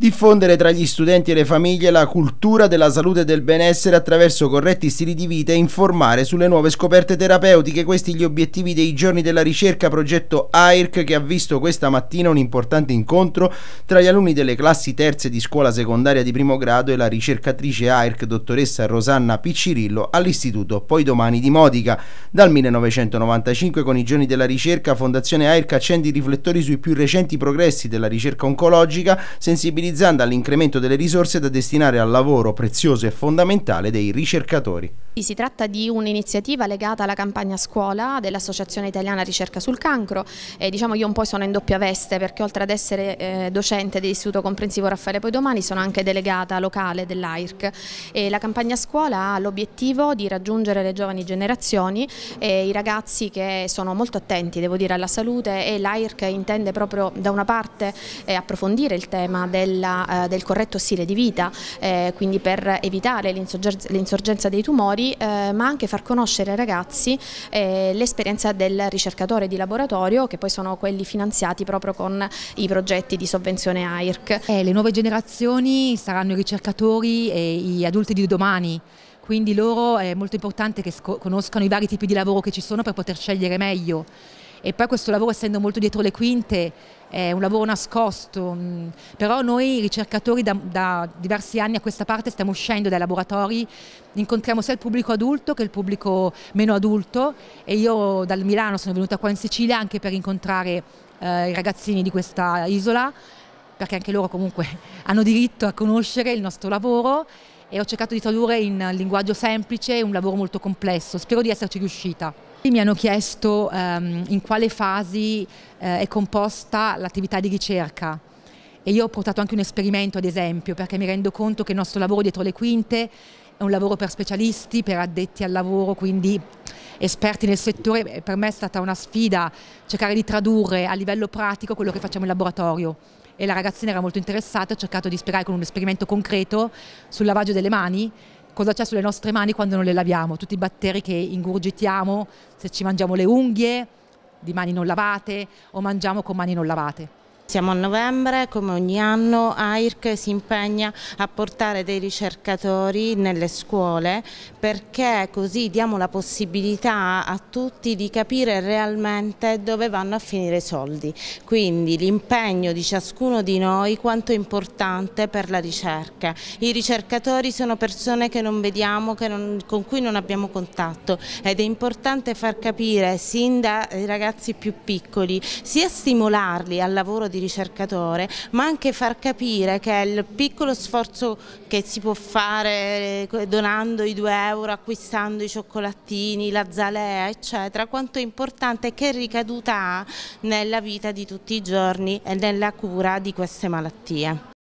diffondere tra gli studenti e le famiglie la cultura della salute e del benessere attraverso corretti stili di vita e informare sulle nuove scoperte terapeutiche. Questi gli obiettivi dei giorni della ricerca progetto AIRC che ha visto questa mattina un importante incontro tra gli alunni delle classi terze di scuola secondaria di primo grado e la ricercatrice AIRC dottoressa Rosanna Piccirillo all'Istituto Poi Domani di Modica. Dal 1995 con i giorni della ricerca Fondazione AIRC accende i riflettori sui più recenti progressi della ricerca oncologica, sensibilizzando utilizzando all'incremento delle risorse da destinare al lavoro prezioso e fondamentale dei ricercatori. Si tratta di un'iniziativa legata alla campagna scuola dell'Associazione Italiana Ricerca sul Cancro e diciamo io un po' sono in doppia veste perché oltre ad essere eh, docente dell'Istituto Comprensivo Raffaele Poi Domani sono anche delegata locale dell'AIRC e la campagna scuola ha l'obiettivo di raggiungere le giovani generazioni e i ragazzi che sono molto attenti devo dire alla salute e l'AIRC intende proprio da una parte eh, approfondire il tema della, eh, del corretto stile di vita eh, quindi per evitare l'insorgenza dei tumori laboratori eh, ma anche far conoscere ai ragazzi eh, l'esperienza del ricercatore di laboratorio che poi sono quelli finanziati proprio con i progetti di sovvenzione AIRC. Eh, le nuove generazioni saranno i ricercatori e gli adulti di domani quindi loro è molto importante che conoscano i vari tipi di lavoro che ci sono per poter scegliere meglio e poi questo lavoro essendo molto dietro le quinte è un lavoro nascosto, mm, però noi ricercatori da, da, diversi anni a questa parte stiamo uscendo dai laboratori, incontriamo sia il pubblico adulto che il pubblico meno adulto e io dal Milano sono venuta qua in Sicilia anche per incontrare eh, i ragazzini di questa isola, perché anche loro comunque hanno diritto a conoscere il nostro lavoro e ho cercato di tradurre in linguaggio semplice un lavoro molto complesso, spero di esserci riuscita. Mi hanno chiesto um, in quale fasi uh, è composta l'attività di ricerca e io ho portato anche un esperimento ad esempio perché mi rendo conto che il nostro lavoro dietro le quinte è un lavoro per specialisti, per addetti al lavoro, quindi esperti nel settore. Eh, per me è stata una sfida cercare di tradurre a livello pratico quello che facciamo in laboratorio e la ragazzina era molto interessata, ha cercato di spiegare con un esperimento concreto sul lavaggio delle mani cosa c'è sulle nostre mani quando non le laviamo, tutti i batteri che ingurgitiamo se ci mangiamo le unghie di mani non lavate o mangiamo con mani non lavate. Siamo a novembre, come ogni anno AIRC si impegna a portare dei ricercatori nelle scuole perché così diamo la possibilità a tutti di capire realmente dove vanno a finire i soldi. Quindi l'impegno di ciascuno di noi quanto è importante per la ricerca. I ricercatori sono persone che non vediamo, che non, con cui non abbiamo contatto ed è importante far capire sin dai ragazzi più piccoli, sia stimolarli al lavoro di ricercatore, ma anche far capire che il piccolo sforzo che si può fare eh, donando i 2 euro, acquistando i cioccolatini, la zalea, eccetera, quanto è importante e che ricaduta ha nella vita di tutti i giorni e nella cura di queste malattie.